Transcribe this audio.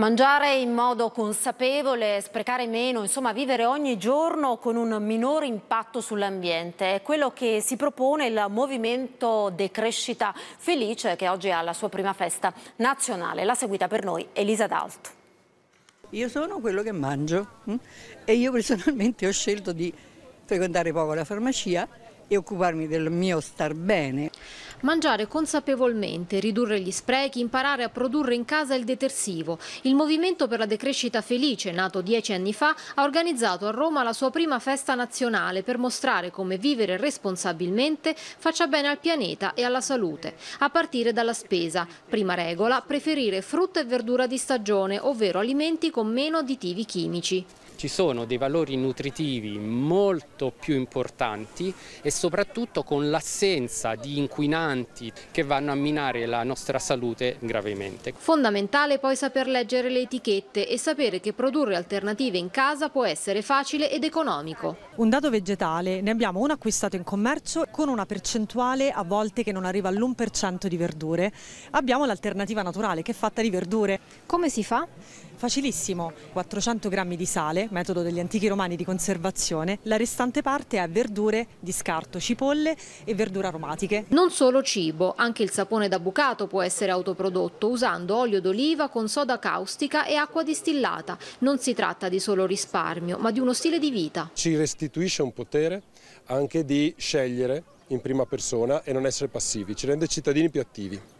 Mangiare in modo consapevole, sprecare meno, insomma vivere ogni giorno con un minore impatto sull'ambiente è quello che si propone il movimento Decrescita Felice che oggi ha la sua prima festa nazionale. La seguita per noi Elisa D'Alto. Io sono quello che mangio mm? e io personalmente ho scelto di frequentare poco la farmacia e occuparmi del mio star bene. Mangiare consapevolmente, ridurre gli sprechi, imparare a produrre in casa il detersivo. Il Movimento per la Decrescita Felice, nato dieci anni fa, ha organizzato a Roma la sua prima festa nazionale per mostrare come vivere responsabilmente faccia bene al pianeta e alla salute. A partire dalla spesa, prima regola, preferire frutta e verdura di stagione, ovvero alimenti con meno additivi chimici ci sono dei valori nutritivi molto più importanti e soprattutto con l'assenza di inquinanti inquinanti che vanno a minare la nostra salute gravemente. Fondamentale poi saper leggere le etichette e sapere che produrre alternative in casa può essere facile ed economico. Un dato vegetale ne abbiamo uno acquistato in commercio con una percentuale a volte che non arriva all'1% di verdure. Abbiamo l'alternativa naturale che è fatta di verdure. Come si fa? Facilissimo, 400 grammi di sale, metodo degli antichi romani di conservazione, la restante parte è verdure di scarto, cipolle e verdure aromatiche. Non solo solo cibo, anche il sapone da bucato può essere autoprodotto usando olio d'oliva con soda caustica e acqua distillata. Non si tratta di solo risparmio, ma di uno stile di vita. Ci restituisce un potere anche di scegliere in prima persona e non essere passivi, ci rende cittadini più attivi.